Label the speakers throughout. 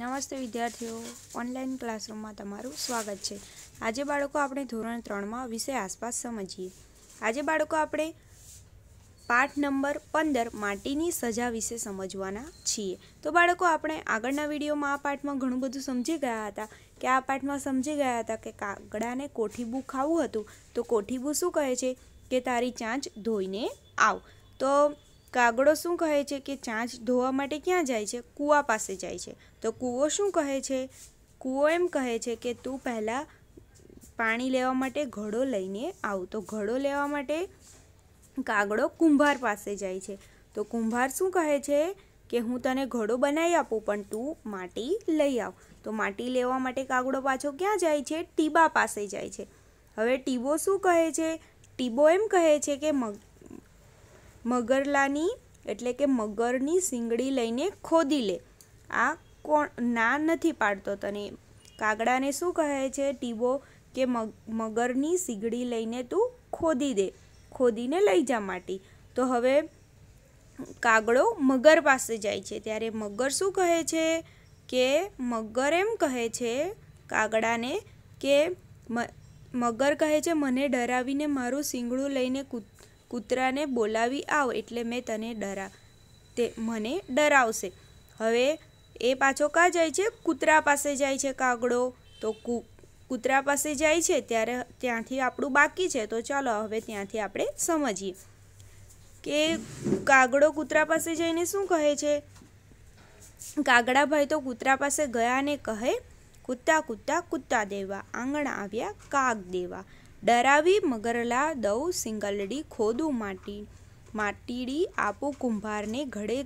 Speaker 1: નમસ્તે વિદ્યાર્થીઓ ઓનલાઈન ક્લાસરૂમમાં તમારું સ્વાગત છે આજે બાળકો આપણે ધોરણ ત્રણમાં વિષય આસપાસ સમજીએ આજે બાળકો આપણે પાઠ નંબર પંદર માટીની સજા વિશે સમજવાના છીએ તો બાળકો આપણે આગળના વિડીયોમાં આ પાઠમાં ઘણું બધું સમજી ગયા હતા કે આ પાઠમાં સમજી ગયા હતા કે કાગડાને કોઠીબું ખાવું હતું તો કોઠીબું શું કહે છે કે તારી ચાંચ ધોઈને આવ તો કાગડો શું કહે છે કે ચાંચ ધોવા માટે ક્યાં જાય છે કૂવા પાસે જાય છે તો કૂવો શું કહે છે કૂવો એમ કહે છે કે તું પહેલાં પાણી લેવા માટે ઘડો લઈને આવ તો ઘડો લેવા માટે કાગડો કુંભાર પાસે જાય છે તો કુંભાર શું કહે છે કે હું તને ઘડો બનાવી આપું પણ તું માટી લઈ આવ તો માટી લેવા માટે કાગડો પાછો ક્યાં જાય છે ટીબા પાસે જાય છે હવે ટીબો શું કહે છે ટીબો એમ કહે છે કે મગ મગરલાની એટલે કે મગરની સિંગડી લઈને ખોદી લે આ કોણ ના નથી પાડતો તને કાગડાને શું કહે છે ટીબો કે મગરની સિંગડી લઈને તું ખોદી દે ખોદીને લઈ જા માટી તો હવે કાગડો મગર પાસે જાય છે ત્યારે મગર શું કહે છે કે મગર એમ કહે છે કાગડાને કે મગર કહે છે મને ડરાવીને મારું સિંગડું લઈને કૂદ કૂતરાને બોલાવી આવ એટલે મેં તને ડરા તે મને ડરાવશે હવે એ પાછો કાં જાય છે કૂતરા પાસે જાય છે કાગડો તો કુ કૂતરા પાસે જાય છે ત્યારે ત્યાંથી આપણું બાકી છે તો ચાલો હવે ત્યાંથી આપણે સમજીએ કે કાગડો કૂતરા પાસે જઈને શું કહે છે કાગડાભાઈ તો કૂતરા પાસે ગયા ને કહે કૂદતા કૂતતા કૂતતા દેવા આંગણ આવ્યા કાગ દેવા ડરાવી મગરલા દઉં સિંગલડી ખોદું માટી માટીડી આપો કુંભારને ઘડે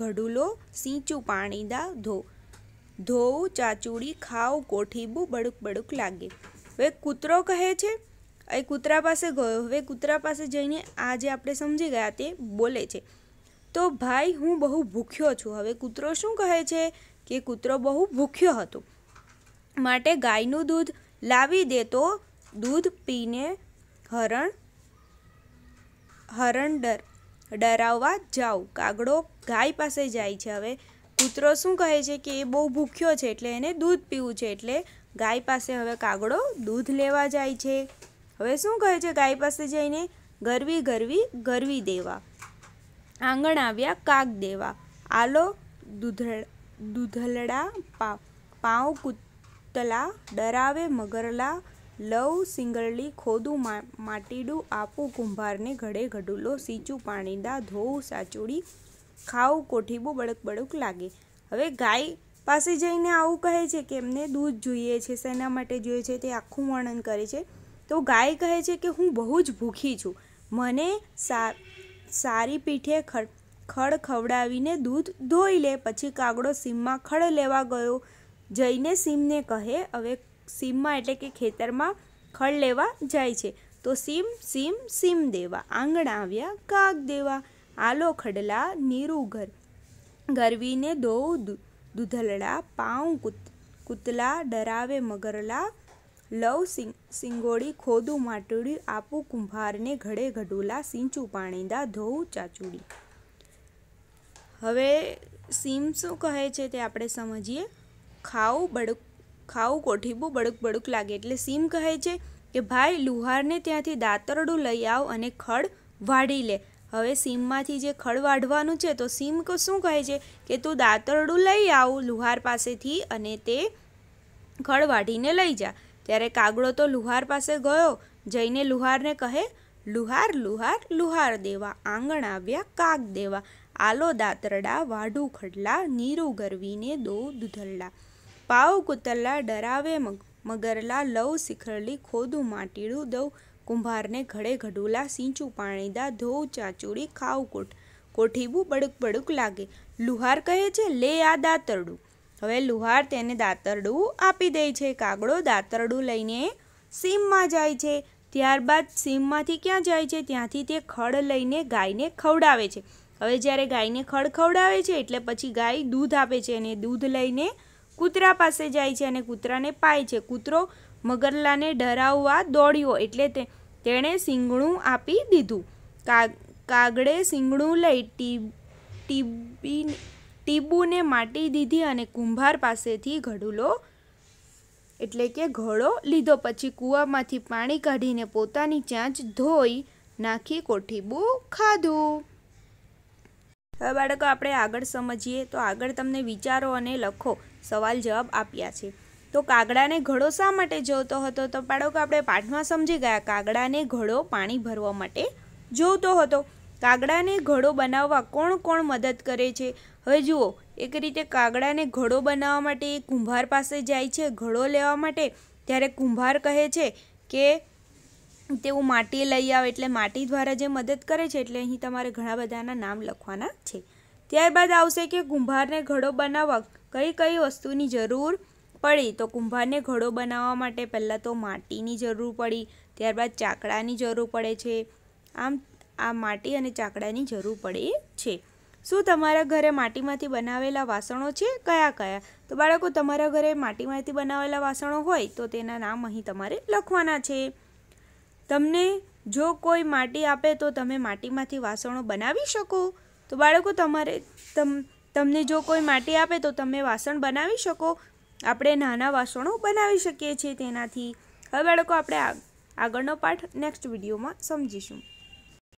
Speaker 1: ઘડુલો સીંચું પાણી દા ધો ધોવું ચાચુડી ખાવ કોઠીબું બડુક બડુક લાગે હવે કૂતરો કહે છે એ કૂતરા પાસે ગયો હવે કૂતરા પાસે જઈને આ જે આપણે સમજી ગયા તે બોલે છે તો ભાઈ હું બહુ ભૂખ્યો છું હવે કૂતરો શું કહે છે કે કૂતરો બહુ ભૂખ્યો હતો માટે ગાયનું દૂધ લાવી દે તો દૂધ પીને હરણ હરણ ડર ડરાવવા જાઉં કાગડો ગાય પાસે જાય છે હવે કૂતરો શું કહે છે કે એ બહુ ભૂખ્યો છે એટલે એને દૂધ પીવું છે એટલે ગાય પાસે હવે કાગડો દૂધ લેવા જાય છે હવે શું કહે છે ગાય પાસે જઈને ગરવી ગરવી ગરવી દેવા આંગણ આવ્યા કાગ દેવા આલો દૂધળ દૂધલડા પાવ કૂતલા ડરાવે મગરલા લવ સિંગરલી ખોદું માટીડું આપું કુંભારને ઘડે ઘડુલો સીચું પાણીદા ધોવું સાચોડી ખાવું કોઠીબું બળક બળક લાગે હવે ગાય પાસે જઈને આવું કહે છે કે એમને દૂધ જોઈએ છે શેના માટે જોઈએ છે તે આખું વર્ણન કરે છે તો ગાય કહે છે કે હું બહુ જ ભૂખી છું મને સારી પીઠે ખડ ખવડાવીને દૂધ ધોઈ લે પછી કાગડો સીમમાં ખડ લેવા ગયો જઈને સીમને કહે હવે સીમમાં એટલે કે ખેતરમાં ખળ લેવા જાય છે તો સીમ સીમ સીમ દેવા આંગણા આવ્યા કાગ દેવા આલો ખડલા નીરું ઘર ગરવીને દોઉં દુધલડા પાઉં કૂત કૂતલા ડરાવે મગરલા લવ સિંગ સિંગોડી ખોદું માટડી આપું કુંભારને ઘડે ઘડુલા સિંચું પાણીદા ધોઉં ચાચુડી હવે સીમ શું કહે છે તે આપણે સમજીએ ખાઉ બડક ખાવું કોઠીબું બડુક બળુક લાગે એટલે સીમ કહે છે કે ભાઈ લુહારને ત્યાંથી દાતરડું લઈ આવ અને ખડ વાળી લે હવે સીમમાંથી જે ખડ વાઢવાનું છે તો સીમ શું કહે છે કે તું દાંતરડું લઈ આવ લુહાર પાસેથી અને તે ખડ વાઢીને લઈ જા ત્યારે કાગડો તો લુહાર પાસે ગયો જઈને લુહારને કહે લુહાર લુહાર લુહાર દેવા આંગણ આવ્યા કાગ દેવા આલો દાંતરડા વાઢું ખડલા નીરું ગરવીને દો દૂધલ્લા પાવ કૂતરલા ડરાવે મગરલા લવ શિખરલી ખોદું માટીડું દઉં કુંભારને ઘડે ઘડુલા સીંચું પાણીદા ધોવ ચાચુડી ખાવ કોટ કોઠીબું બડુક બડુક લાગે લુહાર કહે છે લે આ દાતરડું હવે લુહાર તેને દાતરડું આપી દે છે કાગડો દાતરડું લઈને સીમમાં જાય છે ત્યારબાદ સીમમાંથી ક્યાં જાય છે ત્યાંથી તે ખડ લઈને ગાયને ખવડાવે છે હવે જ્યારે ગાયને ખડ ખવડાવે છે એટલે પછી ગાય દૂધ આપે છે અને દૂધ લઈને કૂતરા પાસે જાય છે અને કૂતરાને પાય છે કૂતરો મગરલાને ડરાવવા દોડ્યો એટલે તે તેણે સિંગણું આપી દીધું કાગડે સિંગણું લઈ ટીબી ટીબુને માટી દીધી અને કુંભાર પાસેથી ઘડુલો એટલે કે ઘડો લીધો પછી કૂવામાંથી પાણી કાઢીને પોતાની ચાંચ ધોઈ નાખી કોઠીબું ખાધું હવે બાળકો આપણે આગળ સમજીએ તો આગળ તમને વિચારો અને લખો સવાલ જવાબ આપ્યા છે તો કાગડાને ઘડો શા માટે જોતો હતો તો બાળકો આપણે પાઠમાં સમજી ગયા કાગડાને ઘડો પાણી ભરવા માટે જોતો હતો કાગડાને ઘડો બનાવવા કોણ કોણ મદદ કરે છે હવે જુઓ એક રીતે કાગડાને ઘડો બનાવવા માટે એ કુંભાર પાસે જાય છે ઘડો લેવા માટે ત્યારે કુંભાર કહે છે કે તેઓ માટી લઈ આવે એટલે માટી દ્વારા જે મદદ કરે છે એટલે અહીં તમારે ઘણા બધાના નામ લખવાના છે ત્યારબાદ આવશે કે કુંભારને ઘડો બનાવવા કઈ કઈ વસ્તુની જરૂર પડી તો કુંભારને ઘડો બનાવવા માટે પહેલાં તો માટીની જરૂર પડી ત્યારબાદ ચાકડાની જરૂર પડે છે આમ આ માટી અને ચાકડાની જરૂર પડે છે શું તમારા ઘરે માટીમાંથી બનાવેલા વાસણો છે કયા કયા તો બાળકો તમારા ઘરે માટીમાંથી બનાવેલા વાસણો હોય તો તેના નામ અહીં તમારે લખવાના છે તમને જો કોઈ માટી આપે તો તમે માટીમાંથી વાસણો બનાવી શકો તો બાળકો તમારે તમ તમને જો કોઈ માટી આપે તો તમે વાસણ બનાવી શકો આપણે નાના વાસણો બનાવી શકીએ છીએ તેનાથી હવે બાળકો આપણે આગળનો પાઠ નેક્સ્ટ વિડીયોમાં સમજીશું